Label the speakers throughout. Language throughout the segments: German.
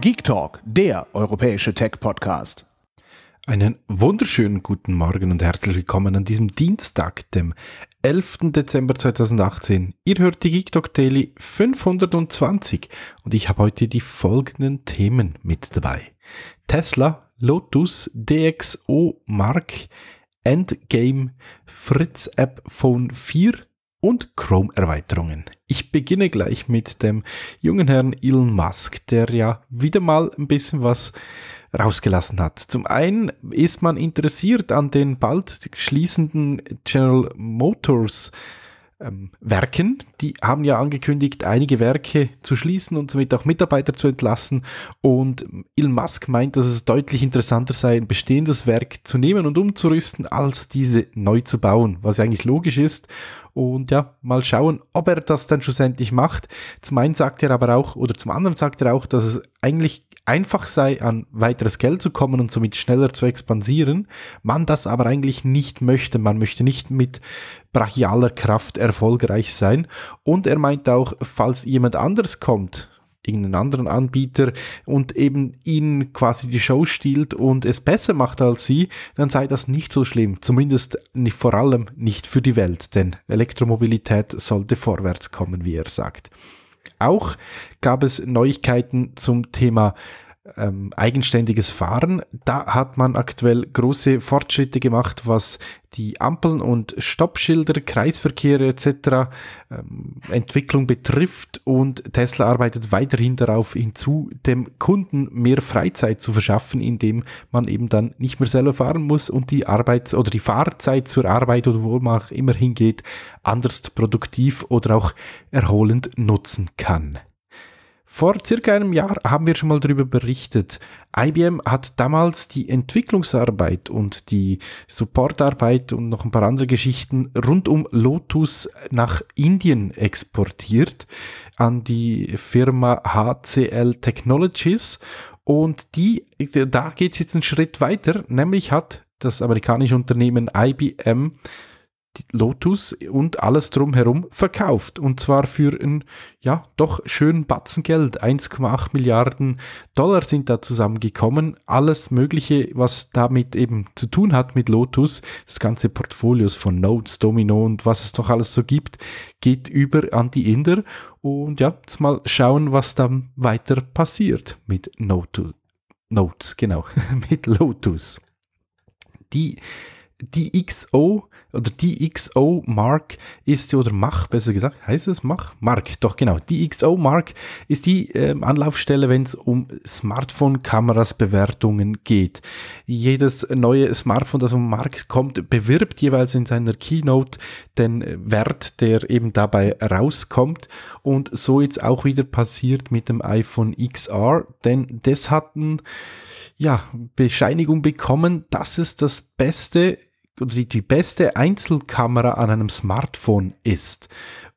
Speaker 1: Geek Talk, der europäische Tech-Podcast. Einen wunderschönen guten Morgen und herzlich willkommen an diesem Dienstag, dem 11. Dezember 2018. Ihr hört die Geek Talk Daily 520 und ich habe heute die folgenden Themen mit dabei. Tesla, Lotus, DxO, Mark, Endgame, Fritz App Phone 4, und Chrome-Erweiterungen. Ich beginne gleich mit dem jungen Herrn Elon Musk, der ja wieder mal ein bisschen was rausgelassen hat. Zum einen ist man interessiert an den bald schließenden General Motors ähm, Werken. Die haben ja angekündigt, einige Werke zu schließen und somit auch Mitarbeiter zu entlassen. Und Elon Musk meint, dass es deutlich interessanter sei, ein bestehendes Werk zu nehmen und umzurüsten, als diese neu zu bauen, was ja eigentlich logisch ist und ja, mal schauen, ob er das dann schlussendlich macht. Zum einen sagt er aber auch, oder zum anderen sagt er auch, dass es eigentlich einfach sei, an weiteres Geld zu kommen und somit schneller zu expansieren, man das aber eigentlich nicht möchte. Man möchte nicht mit brachialer Kraft erfolgreich sein. Und er meint auch, falls jemand anders kommt, irgendeinen anderen Anbieter und eben ihnen quasi die Show stiehlt und es besser macht als sie, dann sei das nicht so schlimm. Zumindest nicht, vor allem nicht für die Welt, denn Elektromobilität sollte vorwärts kommen, wie er sagt. Auch gab es Neuigkeiten zum Thema ähm, eigenständiges Fahren. Da hat man aktuell große Fortschritte gemacht, was die Ampeln und Stoppschilder, Kreisverkehre etc. Ähm, Entwicklung betrifft und Tesla arbeitet weiterhin darauf hinzu, dem Kunden mehr Freizeit zu verschaffen, indem man eben dann nicht mehr selber fahren muss und die Arbeits- oder die Fahrzeit zur Arbeit oder wo man auch immer hingeht, anders produktiv oder auch erholend nutzen kann. Vor circa einem Jahr haben wir schon mal darüber berichtet. IBM hat damals die Entwicklungsarbeit und die Supportarbeit und noch ein paar andere Geschichten rund um Lotus nach Indien exportiert an die Firma HCL Technologies. Und die, da geht es jetzt einen Schritt weiter, nämlich hat das amerikanische Unternehmen IBM Lotus und alles drumherum verkauft. Und zwar für einen, ja, doch schönen Batzen Geld. 1,8 Milliarden Dollar sind da zusammengekommen. Alles Mögliche, was damit eben zu tun hat mit Lotus, das ganze Portfolio von Nodes, Domino und was es doch alles so gibt, geht über an die Inder. Und ja, jetzt mal schauen, was dann weiter passiert mit Notus. Notes, genau, mit Lotus. Die, die XO oder die Mark ist sie, oder Mach, besser gesagt, heißt es Mach? Mark, doch genau. DXO Mark ist die äh, Anlaufstelle, wenn es um Smartphone-Kameras Bewertungen geht. Jedes neue Smartphone, das vom Markt kommt, bewirbt jeweils in seiner Keynote den äh, Wert, der eben dabei rauskommt. Und so jetzt auch wieder passiert mit dem iPhone XR, denn das hatten ja, Bescheinigung bekommen, dass es das beste oder die, die beste Einzelkamera an einem Smartphone ist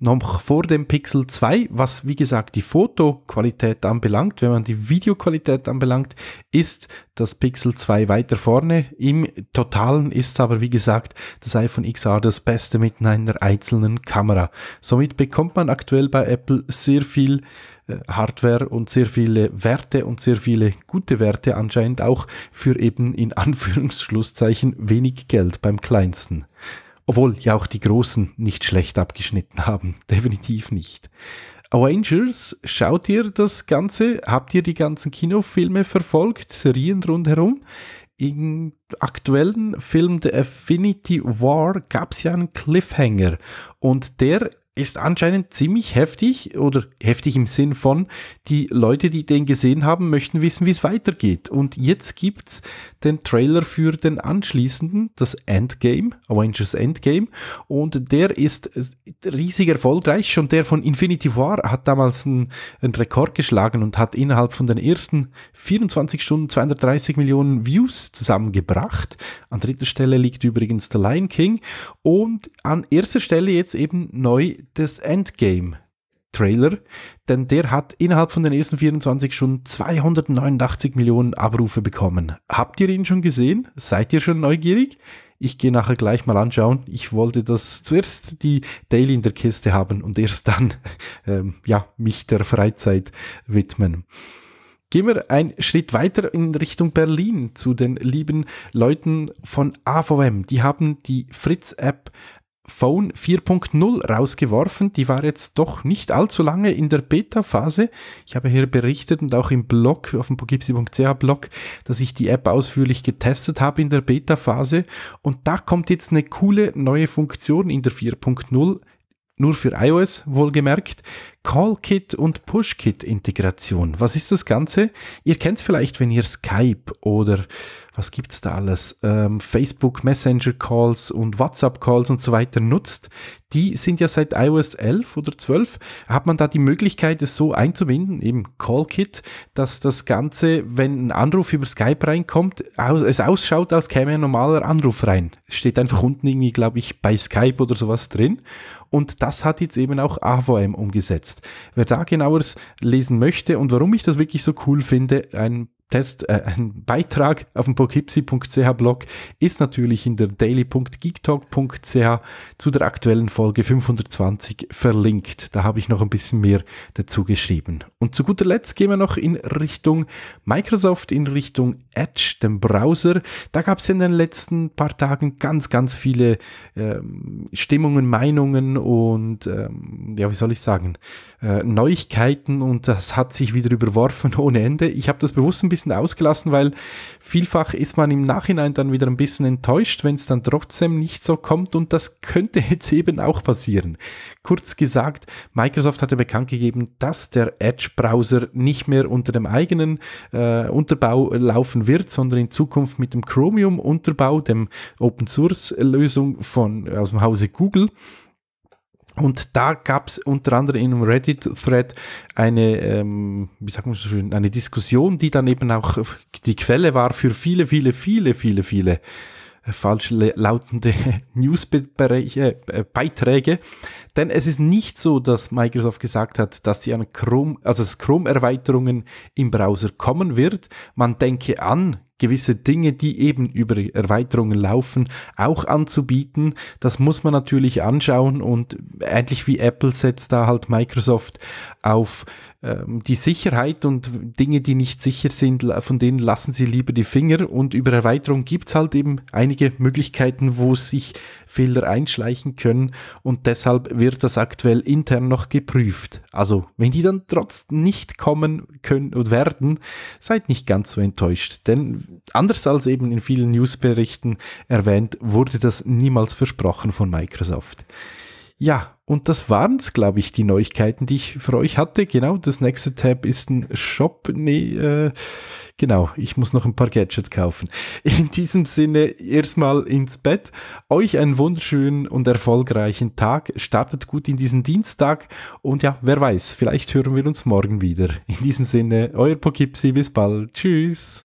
Speaker 1: noch vor dem Pixel 2, was wie gesagt die Fotoqualität anbelangt, wenn man die Videoqualität anbelangt, ist das Pixel 2 weiter vorne. Im Totalen ist es aber wie gesagt das iPhone XR das Beste mit einer einzelnen Kamera. Somit bekommt man aktuell bei Apple sehr viel äh, Hardware und sehr viele Werte und sehr viele gute Werte anscheinend auch für eben in Anführungsschlusszeichen wenig Geld beim kleinsten. Obwohl ja auch die Großen nicht schlecht abgeschnitten haben. Definitiv nicht. Our schaut ihr das Ganze? Habt ihr die ganzen Kinofilme verfolgt? Serien rundherum? Im aktuellen Film The Affinity War gab es ja einen Cliffhanger und der ist anscheinend ziemlich heftig oder heftig im Sinn von, die Leute, die den gesehen haben, möchten wissen, wie es weitergeht. Und jetzt gibt es den Trailer für den anschließenden, das Endgame, Avengers Endgame. Und der ist riesig erfolgreich. Schon der von Infinity War hat damals einen, einen Rekord geschlagen und hat innerhalb von den ersten 24 Stunden 230 Millionen Views zusammengebracht. An dritter Stelle liegt übrigens The Lion King. Und an erster Stelle jetzt eben neu des Endgame. Trailer, denn der hat innerhalb von den ersten 24 schon 289 Millionen Abrufe bekommen. Habt ihr ihn schon gesehen? Seid ihr schon neugierig? Ich gehe nachher gleich mal anschauen. Ich wollte das zuerst die Daily in der Kiste haben und erst dann ähm, ja, mich der Freizeit widmen. Gehen wir einen Schritt weiter in Richtung Berlin zu den lieben Leuten von AVM. Die haben die Fritz-App Phone 4.0 rausgeworfen. Die war jetzt doch nicht allzu lange in der Beta-Phase. Ich habe hier berichtet und auch im Blog, auf dem pogipsi.ch Blog, dass ich die App ausführlich getestet habe in der Beta-Phase. Und da kommt jetzt eine coole neue Funktion in der 4.0 nur für iOS wohlgemerkt, Callkit und pushkit integration Was ist das Ganze? Ihr kennt es vielleicht, wenn ihr Skype oder was gibt es da alles, ähm, Facebook Messenger Calls und WhatsApp Calls und so weiter nutzt. Die sind ja seit iOS 11 oder 12, hat man da die Möglichkeit, es so einzubinden, eben Callkit, dass das Ganze, wenn ein Anruf über Skype reinkommt, es ausschaut, als käme ein normaler Anruf rein. Es Steht einfach unten irgendwie, glaube ich, bei Skype oder sowas drin. Und das hat jetzt eben auch AVM umgesetzt jetzt, wer da genaueres lesen möchte und warum ich das wirklich so cool finde, ein Test, äh, ein Beitrag auf dem poughkeepsie.ch Blog ist natürlich in der daily.geektalk.ch zu der aktuellen Folge 520 verlinkt. Da habe ich noch ein bisschen mehr dazu geschrieben. Und zu guter Letzt gehen wir noch in Richtung Microsoft, in Richtung Edge, dem Browser. Da gab es in den letzten paar Tagen ganz, ganz viele ähm, Stimmungen, Meinungen und, ähm, ja, wie soll ich sagen, äh, Neuigkeiten und das hat sich wieder überworfen ohne Ende. Ich habe das bewusst ein bisschen bisschen ausgelassen, weil vielfach ist man im Nachhinein dann wieder ein bisschen enttäuscht, wenn es dann trotzdem nicht so kommt und das könnte jetzt eben auch passieren. Kurz gesagt, Microsoft hatte bekannt gegeben, dass der Edge-Browser nicht mehr unter dem eigenen äh, Unterbau laufen wird, sondern in Zukunft mit dem Chromium-Unterbau, dem Open-Source-Lösung aus dem Hause Google und da gab es unter anderem in einem Reddit-Thread eine, ähm, wie sagt man so schön, eine Diskussion, die dann eben auch die Quelle war für viele, viele, viele, viele, viele äh, falsch lautende Newsbeiträge. Äh, Denn es ist nicht so, dass Microsoft gesagt hat, dass sie an Chrome, also Chrome-Erweiterungen im Browser kommen wird. Man denke an gewisse Dinge, die eben über Erweiterungen laufen, auch anzubieten. Das muss man natürlich anschauen und ähnlich wie Apple setzt da halt Microsoft auf ähm, die Sicherheit und Dinge, die nicht sicher sind, von denen lassen sie lieber die Finger. Und über Erweiterung gibt es halt eben einige Möglichkeiten, wo sich Fehler einschleichen können und deshalb wird das aktuell intern noch geprüft. Also wenn die dann trotzdem nicht kommen können und werden, seid nicht ganz so enttäuscht, denn anders als eben in vielen Newsberichten erwähnt, wurde das niemals versprochen von Microsoft. Ja, und das waren es, glaube ich, die Neuigkeiten, die ich für euch hatte. Genau, das nächste Tab ist ein Shop. Nee, äh, genau, ich muss noch ein paar Gadgets kaufen. In diesem Sinne, erstmal ins Bett. Euch einen wunderschönen und erfolgreichen Tag. Startet gut in diesen Dienstag. Und ja, wer weiß, vielleicht hören wir uns morgen wieder. In diesem Sinne, euer Pokipsi, bis bald. Tschüss.